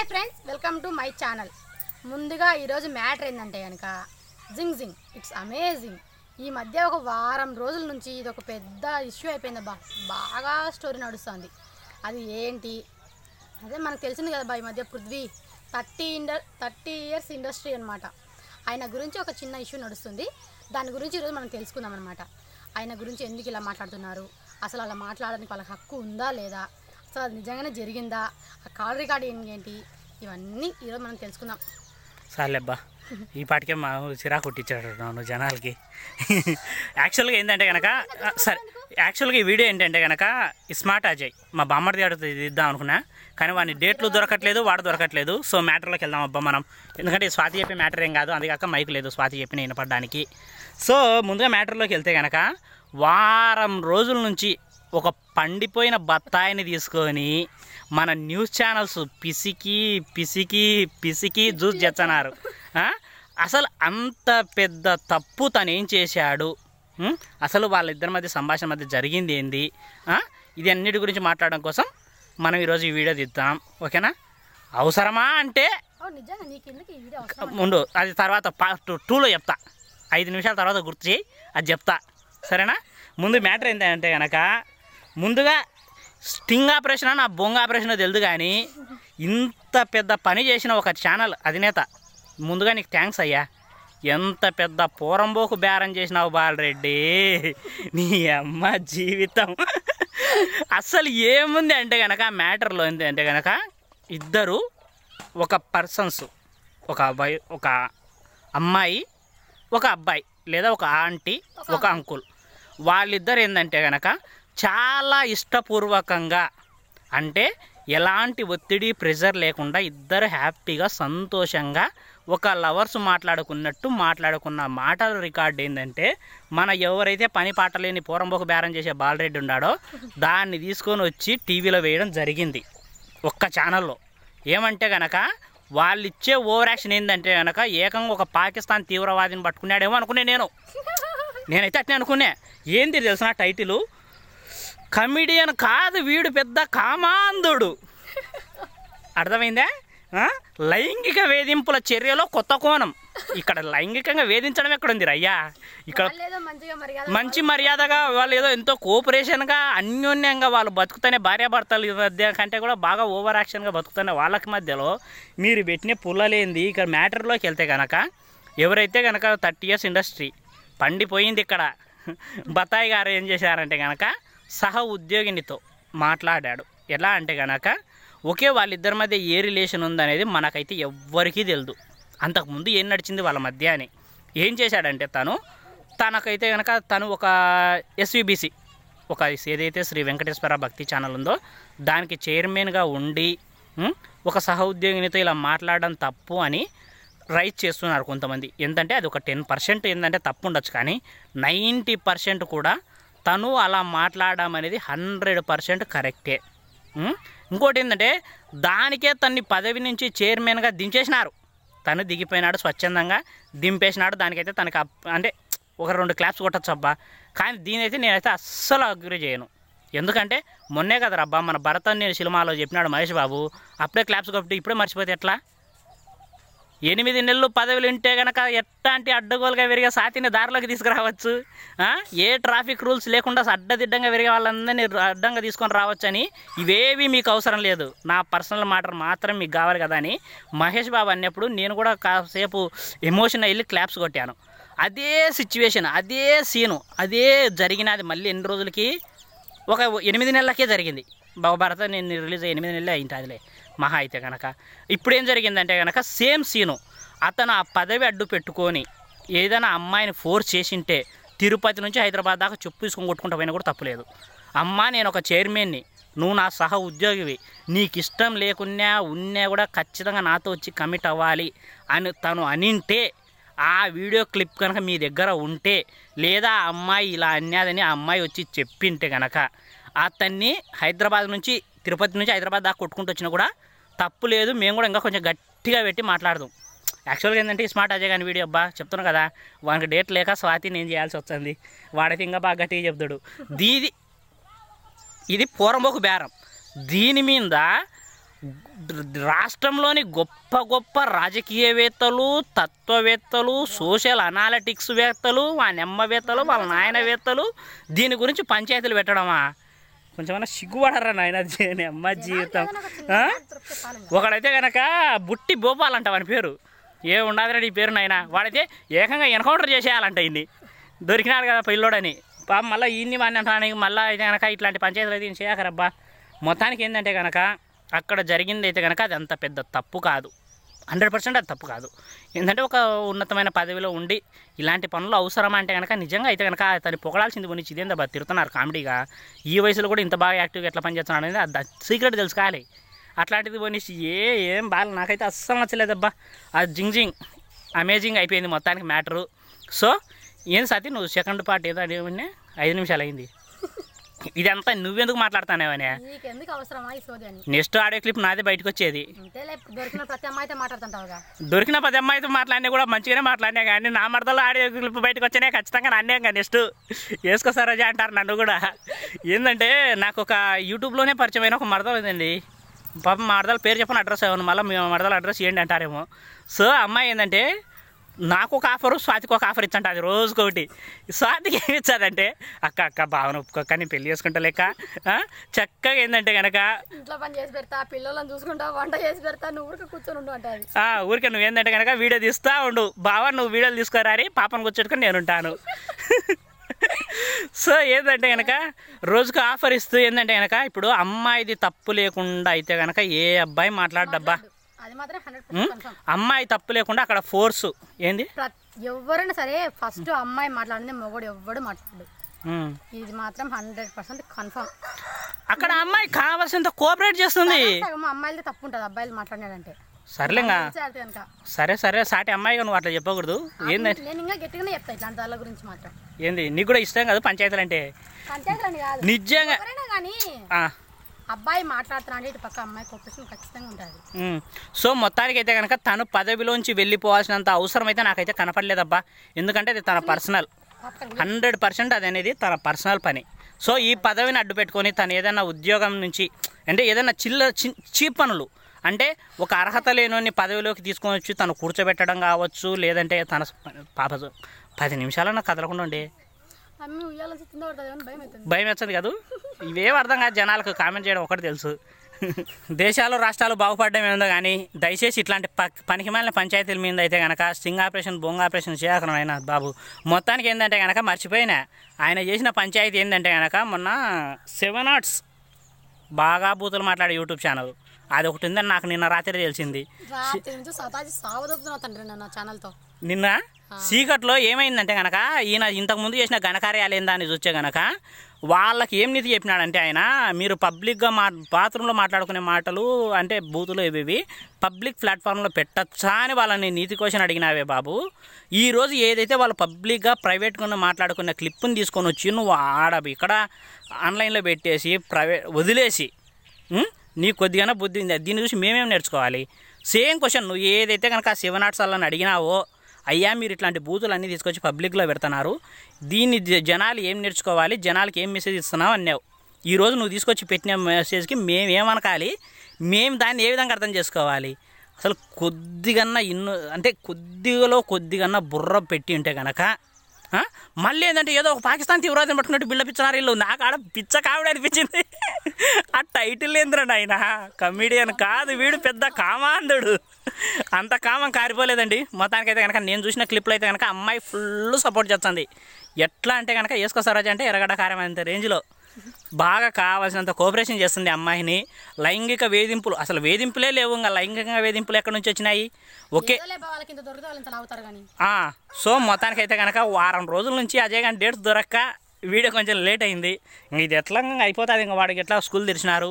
hi friends welcome to my channel ముందుగా ఈరోజు matter ఏంటంటే కనుక జింగ్ జింగ్ ఇట్స్ అమేజింగ్ ఈ మధ్య ఒక వారం రోజుల నుంచి ఇది ఒక పెద్ద ఇష్యూ అయిపోయింది బా బాగా స్టోరీ నడుస్తుంది అది ఏంటి అదే మనకు తెలిసింది కదా బా ఈ మధ్య పృథ్వీ థర్టీ ఇండ థర్టీ ఇయర్స్ ఇండస్ట్రీ అనమాట ఆయన గురించి ఒక చిన్న ఇష్యూ నడుస్తుంది దాని గురించి ఈరోజు మనం తెలుసుకుందాం అనమాట ఆయన గురించి ఎందుకు ఇలా మాట్లాడుతున్నారు అసలు అలా మాట్లాడడానికి వాళ్ళకి హక్కు ఉందా లేదా సో అది నిజంగానే జరిగిందా ఆ కాల్ రికార్డింగ్ ఏంటి ఇవన్నీ ఈరోజు మనం తెలుసుకుందాం సర్లేబ్బా ఈ పాటికే మా చిరాకు కొట్టించాడు నన్ను జనాలకి యాక్చువల్గా ఏంటంటే కనుక సరే యాక్చువల్గా ఈ వీడియో ఏంటంటే కనుక స్మార్ట్ అజయ్ మా బామ్మడి ఆడితో ఇద్దాం అనుకున్నా కానీ వాడిని డేట్లు దొరకట్లేదు వాడు దొరకట్లేదు సో మ్యాటర్లోకి వెళ్దాం అబ్బా మనం ఎందుకంటే స్వాతి చెప్పే మ్యాటర్ ఏం కాదు అందుకాక మైక్ లేదు స్వాతి చెప్పిన వినపడడానికి సో ముందుగా మ్యాటర్లోకి వెళ్తే కనుక వారం రోజుల నుంచి ఒక పండిపోయిన బత్తాయిని తీసుకొని మన న్యూస్ ఛానల్స్ పిసికి పిసికి పిసికి జ్యూస్ చేస్తున్నారు అసలు అంత పెద్ద తప్పు తను ఏం చేశాడు అసలు వాళ్ళిద్దరి మధ్య సంభాషణ మధ్య జరిగింది ఏంది ఇది అన్నిటి గురించి మాట్లాడడం కోసం మనం ఈరోజు ఈ వీడియో తీద్దాం ఓకేనా అవసరమా అంటే ఉండు అది తర్వాత పార్ట్ టూలో చెప్తా ఐదు నిమిషాల తర్వాత గుర్తు చేయి అది చెప్తా సరేనా ముందు మ్యాటర్ ఏంటంటే కనుక ముందుగా స్టింగ్ ఆపరేషన్ నా బొంగ ఆపరేషన్ తెలుదు కానీ ఇంత పెద్ద పని చేసిన ఒక ఛానల్ అధినేత ముందుగా నీకు థ్యాంక్స్ అయ్యా ఎంత పెద్ద పూరంబోకు బేరం చేసినావు బాలరెడ్డి నీ అమ్మ జీవితం అస్సలు ఏముంది అంటే కనుక మ్యాటర్లో ఉంది అంటే కనుక ఇద్దరు ఒక పర్సన్స్ ఒక అబ్బాయి ఒక అమ్మాయి ఒక అబ్బాయి లేదా ఒక ఆంటీ ఒక అంకుల్ వాళ్ళిద్దరు ఏంటంటే కనుక చాలా ఇష్టపూర్వకంగా అంటే ఎలాంటి ఒత్తిడి ప్రెషర్ లేకుండా ఇద్దరు హ్యాపీగా సంతోషంగా ఒక లవర్స్ మాట్లాడుకున్నట్టు మాట్లాడుకున్న మాటల రికార్డు ఏంటంటే మన ఎవరైతే పని పాటలేని పూరంబోకు బేరం చేసే బాలరెడ్డి ఉన్నాడో దాన్ని తీసుకొని వచ్చి టీవీలో వేయడం జరిగింది ఒక్క ఛానల్లో ఏమంటే గనక వాళ్ళు ఇచ్చే ఓవర్ యాక్షన్ ఏంటంటే గనక ఏకంగా ఒక పాకిస్తాన్ తీవ్రవాదిని పట్టుకున్నాడేమో అనుకునే నేను నేనైతే అట్నే అనుకునే ఏంది తెలిసిన టైటిలు కమిడియన్ కాదు వీడు పెద్ద కామాంధుడు అర్థమైందా లైంగిక వేధింపుల చర్యలో కొత్త కోణం ఇక్కడ లైంగికంగా వేధించడం ఎక్కడ ఉంది రయ్యా ఇక్కడ మంచి మర్యాదగా వాళ్ళు ఏదో ఎంతో కోఆపరేషన్గా అన్యోన్యంగా వాళ్ళు బతుకుతూనే భార్యాభర్తలు మధ్య కంటే కూడా బాగా ఓవర్ యాక్షన్గా బతుకుతున్న వాళ్ళకి మధ్యలో మీరు పెట్టిన పుల్లలేంది ఇక్కడ మ్యాటర్లోకి వెళ్తే కనుక ఎవరైతే కనుక థర్టీ ఇయర్స్ ఇండస్ట్రీ పండిపోయింది ఇక్కడ బత్తాయి గారు ఏం చేశారంటే కనుక సహ ఉద్యోగినితో మాట్లాడాడు ఎలా అంటే కనుక ఒకే వాళ్ళిద్దరి మధ్య ఏ రిలేషన్ ఉందనేది మనకైతే ఎవ్వరికీ తెలియదు అంతకుముందు ఏం నడిచింది వాళ్ళ మధ్య అని ఏం చేశాడంటే తను తనకైతే కనుక తను ఒక ఎస్విబిసి ఒక ఏదైతే శ్రీ వెంకటేశ్వర భక్తి ఛానల్ ఉందో దానికి చైర్మన్గా ఉండి ఒక సహ ఉద్యోగినితో ఇలా మాట్లాడడం తప్పు అని రైట్ చేస్తున్నారు కొంతమంది ఏంటంటే అది ఒక టెన్ పర్సెంట్ ఏంటంటే తప్పు ఉండొచ్చు కానీ నైంటీ పర్సెంట్ కూడా తను అలా మాట్లాడడం అనేది హండ్రెడ్ పర్సెంట్ కరెక్టే ఇంకోటి ఏంటంటే దానికే తన్ని పదవి నుంచి చైర్మన్గా దించేసినారు తను దిగిపోయినాడు స్వచ్ఛందంగా దింపేసినాడు దానికైతే తనకి అంటే ఒక రెండు క్లాప్స్ కొట్టచ్చు అబ్బా కానీ దీనైతే నేనైతే అస్సలు అగ్రి చేయను ఎందుకంటే మొన్నే కదా రబ్బా మన భరత్ నేను సినిమాలో చెప్పినాడు మహేష్ బాబు అప్పుడే క్లాప్స్ కొట్టి ఇప్పుడే మర్చిపోతే ఎట్లా ఎనిమిది నెలలు పదవులు ఉంటే గనక ఎట్లాంటి అడ్డగోలుగా పెరిగే సాతిని దారిలోకి తీసుకురావచ్చు ఏ ట్రాఫిక్ రూల్స్ లేకుండా అడ్డదిడ్డంగా పెరిగే వాళ్ళందరినీ అడ్డంగా తీసుకొని రావచ్చు అని ఇవేవి మీకు అవసరం లేదు నా పర్సనల్ మ్యాటర్ మాత్రం మీకు కావాలి కదా అని మహేష్ బాబు అన్నప్పుడు నేను కూడా కాసేపు ఎమోషన్ వెళ్ళి క్లాప్స్ కొట్టాను అదే సిచ్యువేషన్ అదే సీను అదే జరిగినది మళ్ళీ ఎన్ని రోజులకి ఒక ఎనిమిది నెలలకే జరిగింది భవభారత నేను రిలీజ్ ఎనిమిది నెలలే అయింది అదిలే మహా అయితే కనుక ఇప్పుడేం జరిగిందంటే కనుక సేమ్ సీను అతను ఆ పదవి అడ్డు పెట్టుకొని ఏదైనా అమ్మాయిని ఫోర్స్ చేసింటే తిరుపతి నుంచి హైదరాబాద్ దాకా చెప్పు తీసుకొని కొట్టుకుంటా పోయినా కూడా తప్పులేదు అమ్మ నేను ఒక చైర్మన్ని నువ్వు నా సహ ఉద్యోగివి నీకు ఇష్టం లేకున్నా ఉన్నా కూడా ఖచ్చితంగా నాతో వచ్చి కమిట్ అవ్వాలి అని తను అనింటే ఆ వీడియో క్లిప్ కనుక మీ దగ్గర ఉంటే లేదా అమ్మాయి ఇలా అన్యాదని ఆ అమ్మాయి వచ్చి చెప్పింటే కనుక అతన్ని హైదరాబాద్ నుంచి తిరుపతి నుంచి హైదరాబాద్ దాకా కొట్టుకుంటూ వచ్చినా కూడా తప్పు లేదు మేము కూడా ఇంకా కొంచెం గట్టిగా పెట్టి మాట్లాడదాం యాక్చువల్గా ఏంటంటే స్మార్ట్ అజయ్ కానీ వీడియో అబ్బా చెప్తున్నాను కదా వానికి డేట్ లేక స్వాతి నేను చేయాల్సి వస్తుంది వాడైతే ఇంకా బాగా గట్టిగా చెప్తాడు దీది ఇది పూర్వంబోకు బేరం దీని మీద రాష్ట్రంలోని గొప్ప గొప్ప రాజకీయవేత్తలు తత్వవేత్తలు సోషల్ అనాలిటిక్స్ వేత్తలు వాళ్ళ నెమ్మవేత్తలు వాళ్ళ నాయనవేత్తలు దీని గురించి పంచాయతీలు పెట్టడమా కొంచెమైనా సిగ్గుపడరా నాయన నేను అమ్మ జీవితం ఒకడైతే కనుక బుట్టి భోపాల్ అంట వాని పేరు ఏ ఉండదురా నీ పేరు నాయన వాడైతే ఏకంగా ఎన్కౌంటర్ చేసేయాలంట ఇన్ని దొరికినాడు కదా పిల్లోడని పాప మళ్ళీ ఇన్ని వాడిని అంటానికి మళ్ళీ అయితే కనుక ఇట్లాంటి పంచాయతీలు అయితే చేయకరబ్బా మొత్తానికి ఏంటంటే కనుక అక్కడ జరిగింది అయితే కనుక అది అంత పెద్ద తప్పు కాదు హండ్రెడ్ పర్సెంట్ అది తప్పు కాదు ఏంటంటే ఒక ఉన్నతమైన పదవిలో ఉండి ఇలాంటి పనులు అవసరమా అంటే కనుక నిజంగా అయితే కనుక తను పొగడాల్సింది గురించి ఇదేందా బాగా తిరుతున్నారు కామెడీగా ఈ వయసులో కూడా ఇంత బాగా యాక్టివ్గా ఎట్లా పనిచేస్తున్నాడు అనేది అది సీక్రెట్ కాలి అట్లాంటిది పోనిచ్చి ఏ ఏం బాగా నాకైతే అస్సలు నచ్చలేదబ్బా ఆ జింగ్ జింగ్ అమేజింగ్ అయిపోయింది మొత్తానికి మ్యాటరు సో ఏం సతీ నువ్వు సెకండ్ పార్ట్ ఏదో అడిగినే ఐదు నిమిషాలు అయింది ఇదంతా నువ్వెందుకు మాట్లాడుతున్నావనే నెక్స్ట్ ఆడియో క్లిప్ నాదే బయటకు వచ్చేది దొరికిన ప్రతి అమ్మాయితో మాట్లాడి మాట్లాడినా కూడా మంచిగానే మాట్లాడినా కానీ నా మరదలో ఆడియో క్లిప్ బయటకు వచ్చినా ఖచ్చితంగా నన్నే ఇంకా నెక్స్ట్ వేసుకో సరోజా అంటారు నన్ను కూడా ఏంటంటే నాకు ఒక యూట్యూబ్లోనే పరిచయమైన ఒక మర్దలు ఉందండి పాపం మరదల పేరు చెప్పని అడ్రస్ అవ్వను మళ్ళీ మీ మరదల అడ్రస్ ఏంటి అంటారేమో సో అమ్మాయి ఏంటంటే నాకు ఒక ఆఫరు స్వాతికి ఒక ఆఫర్ ఇచ్చంట అది రోజుకొకటి స్వాతికి ఏమి ఇచ్చాదంటే అక్క అక్క భావన ఒప్పుకోక్క నేను పెళ్లి చేసుకుంటా లెక్క చక్కగా ఏంటంటే కనుక ఇంట్లో పని చేసి పెడతా పిల్లలను చూసుకుంటా వంట చేసి పెడతా నువ్వు ఊరికే కూర్చొని ఉండు అంటే ఊరికే నువ్వు ఏంటంటే కనుక వీడియో తీస్తా ఉండు బావ నువ్వు వీడియోలు తీసుకురారి పాపను నేను ఉంటాను సో ఏంటంటే కనుక రోజుకు ఆఫర్ ఇస్తూ ఏంటంటే కనుక ఇప్పుడు అమ్మాయిది తప్పు లేకుండా అయితే కనుక ఏ అబ్బాయి మాట్లాడడబ్బా అమ్మాయి తప్పు లేకుండా అక్కడ ఫోర్స్ ఏంది ఎవరైనా సరే ఫస్ట్ అమ్మాయి మాట్లాడింది మొగడు ఎవడు మాట్లాడు ఇది మాత్రం హండ్రెడ్ పర్సెంట్ కన్ఫర్మ్ అక్కడ అమ్మాయి కావాల్సినంత కోఆపరేట్ చేస్తుంది అమ్మాయిలతో తప్పు ఉంటుంది అబ్బాయిలు మాట్లాడాడంటే సర్లేంగా సరే సరే సాటి అమ్మాయిగా నువ్వు అట్లా చెప్పకూడదు ఏందంటే నేను ఇంకా గట్టిగానే చెప్తాను ఇట్లాంటి దాని గురించి మాత్రం ఏంది నీకు కూడా ఇష్టం కాదు పంచాయతీలు అంటే నిజంగా కానీ అబ్బాయి మాట్లాడుతున్నాడు ఇటు పక్క అమ్మాయి కొట్టేసి ఖచ్చితంగా ఉంటుంది సో మొత్తానికి అయితే కనుక తను పదవిలోంచి వెళ్ళిపోవాల్సినంత అవసరం అయితే నాకైతే కనపడలేదబ్బా ఎందుకంటే అది తన పర్సనల్ హండ్రెడ్ పర్సెంట్ అది అనేది తన పర్సనల్ పని సో ఈ పదవిని అడ్డు పెట్టుకొని తను ఏదైనా ఉద్యోగం నుంచి అంటే ఏదైనా చిల్ల చి పనులు అంటే ఒక అర్హత లేని పదవిలోకి తీసుకొని వచ్చి తను కూర్చోబెట్టడం కావచ్చు లేదంటే తన పాప పది నిమిషాలన్నా కదలకుండా ఉండే భయం వచ్చింది కాదు ఇవేం అర్థం కాదు జనాలకు కామెంట్ చేయడం ఒకటి తెలుసు దేశాలు రాష్ట్రాలు బాగుపడడం ఏందో కానీ దయచేసి ఇట్లాంటి ప పనికిమాలిన పంచాయతీల మీద అయితే కనుక స్టింగ్ ఆపరేషన్ బొంగ్ ఆపరేషన్ చేయకుండా ఆయన బాబు మొత్తానికి ఏంటంటే కనుక మర్చిపోయినా ఆయన చేసిన పంచాయతీ ఏంటంటే కనుక మొన్న సెవెన్ ఆర్ట్స్ బాగా బూతులు మాట్లాడే యూట్యూబ్ ఛానల్ అది ఒకటి ఉందని నాకు నిన్న రాత్రి తెలిసింది నిన్న సీకట్లో ఏమైందంటే కనుక ఈయన ఇంతకుముందు చేసిన ఘనకార్యాలు ఏందా అని చూస్తే కనుక వాళ్ళకి ఏం నీతి చెప్పినాడంటే ఆయన మీరు పబ్లిక్గా మా బాత్రూంలో మాట్లాడుకునే మాటలు అంటే బూతులు ఇవి పబ్లిక్ ప్లాట్ఫామ్లో పెట్టచ్చా అని వాళ్ళని నీతి క్వశ్చన్ అడిగినావే బాబు ఈరోజు ఏదైతే వాళ్ళు పబ్లిక్గా ప్రైవేట్గా మాట్లాడుకున్న క్లిప్ని తీసుకొని వచ్చి నువ్వు ఆడవి ఇక్కడ ఆన్లైన్లో పెట్టేసి ప్రైవేట్ వదిలేసి నీ కొద్దిగానే బుద్ధి దీన్ని చూసి మేమేం నేర్చుకోవాలి సేమ్ క్వశ్చన్ నువ్వు ఏదైతే కనుక అని అడిగినావో అయ్యా మీరు ఇట్లాంటి బూతులు అన్నీ తీసుకొచ్చి పబ్లిక్లో పెడుతున్నారు దీన్ని జనాలు ఏం నేర్చుకోవాలి జనాలకి ఏం మెసేజ్ ఇస్తున్నావు అన్నావు ఈరోజు నువ్వు తీసుకొచ్చి పెట్టిన మెసేజ్కి మేము ఏమనకాలి మేము దాన్ని ఏ విధంగా అర్థం చేసుకోవాలి అసలు కొద్దిగన్నా ఇన్ను అంటే కొద్దిగాలో కొద్దిగన్నా బుర్ర పెట్టి ఉంటే కనుక మళ్ళీ ఏంటంటే ఏదో ఒక పాకిస్తాన్ తీవ్రవాదం పట్టుకున్నట్టు బిల్ల ఇచ్చినారు వీళ్ళు నాకు ఆడ పిచ్చ కావిడ అనిపించింది ఆ టైటిల్ ఏంద్రా ఆయన కమిడియన్ కాదు వీడు పెద్ద కామాందుడు అంత కామం కారిపోలేదండి అయితే కనుక నేను చూసిన క్లిప్లో అయితే కనుక అమ్మాయి ఫుల్ సపోర్ట్ చేస్తుంది ఎట్లా అంటే కనుక వేసుకోసారాజు అంటే ఎరగడ కారమైనంత రేంజ్లో బాగా కావాల్సినంత కోఆపరేషన్ చేస్తుంది అమ్మాయిని లైంగిక వేధింపులు అసలు వేధింపులే లేవు ఇంకా లైంగిక వేధింపులు ఎక్కడి నుంచి వచ్చినాయి ఓకే సో అయితే కనుక వారం రోజుల నుంచి అజయ్ గారి డేట్స్ దొరక్క వీడియో కొంచెం లేట్ అయింది ఇది ఎట్లా అయిపోతుంది ఇంకా వాడికి ఎట్లా స్కూల్ తెరిచినారు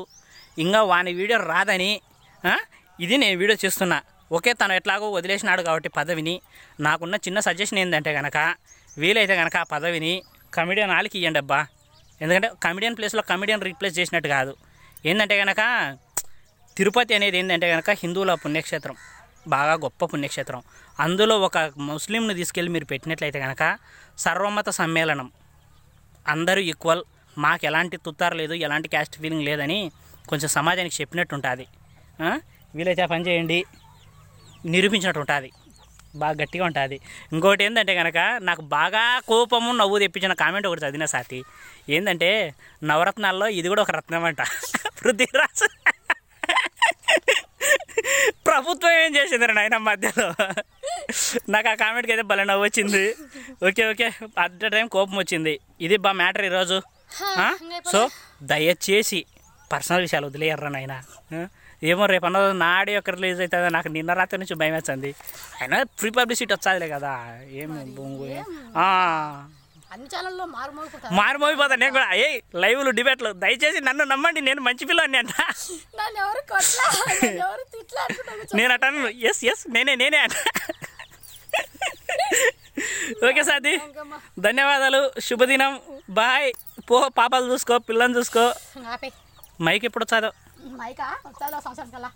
ఇంకా వాని వీడియో రాదని ఇది నేను వీడియో చేస్తున్నా ఓకే తను ఎట్లాగో వదిలేసినాడు కాబట్టి పదవిని నాకున్న చిన్న సజెషన్ ఏంటంటే కనుక వీలైతే కనుక ఆ పదవిని కమెడియన్ వాళ్ళకి ఇవ్వండి అబ్బా ఎందుకంటే కమెడియన్ ప్లేస్లో కమెడియన్ రీప్లేస్ చేసినట్టు కాదు ఏంటంటే కనుక తిరుపతి అనేది ఏంటంటే కనుక హిందువుల పుణ్యక్షేత్రం బాగా గొప్ప పుణ్యక్షేత్రం అందులో ఒక ముస్లింను తీసుకెళ్ళి మీరు పెట్టినట్లయితే కనుక సర్వమత సమ్మేళనం అందరూ ఈక్వల్ మాకు ఎలాంటి తుత్తారు లేదు ఎలాంటి క్యాస్ట్ ఫీలింగ్ లేదని కొంచెం సమాజానికి చెప్పినట్టు ఉంటుంది వీలైతే పని చేయండి నిరూపించినట్టు ఉంటుంది బాగా గట్టిగా ఉంటుంది ఇంకోటి ఏంటంటే కనుక నాకు బాగా కోపము నవ్వు తెప్పించిన కామెంట్ ఒకటి చదివిన సాతి ఏంటంటే నవరత్నాల్లో ఇది కూడా ఒక రత్నం అంట పృథ్వీరాజు ప్రభుత్వం ఏం చేసింది ఆయన మధ్యలో నాకు ఆ కామెంట్కి అయితే భలే నవ్వు వచ్చింది ఓకే ఓకే అట్ టైం కోపం వచ్చింది ఇది బా మ్యాటర్ ఈరోజు సో దయచేసి పర్సనల్ విషయాలు వదిలేయర్రా నాయన ఏమో రేపు అన్నది నాడే ఒక రిలీజ్ అవుతుంది నాకు నిన్న రాత్రి నుంచి భయం వేస్తుంది అయినా ప్రీ పబ్లిసిటీ వచ్చాదిలే కదా ఏం బొంగు అన్ని మారుమోగిపోతాను నేను కూడా ఏ లు డిబేట్లు దయచేసి నన్ను నమ్మండి నేను మంచి పిల్లని అంట నేను అట ఎస్ ఎస్ నేనే నేనే అంట ఓకే సాది ధన్యవాదాలు శుభదినం బాయ్ పో పాపాలు చూసుకో పిల్లని చూసుకో మైక్ ఎప్పుడు వచ్చాదో మైకా వచ్చాదో సంవత్సరం కల్లా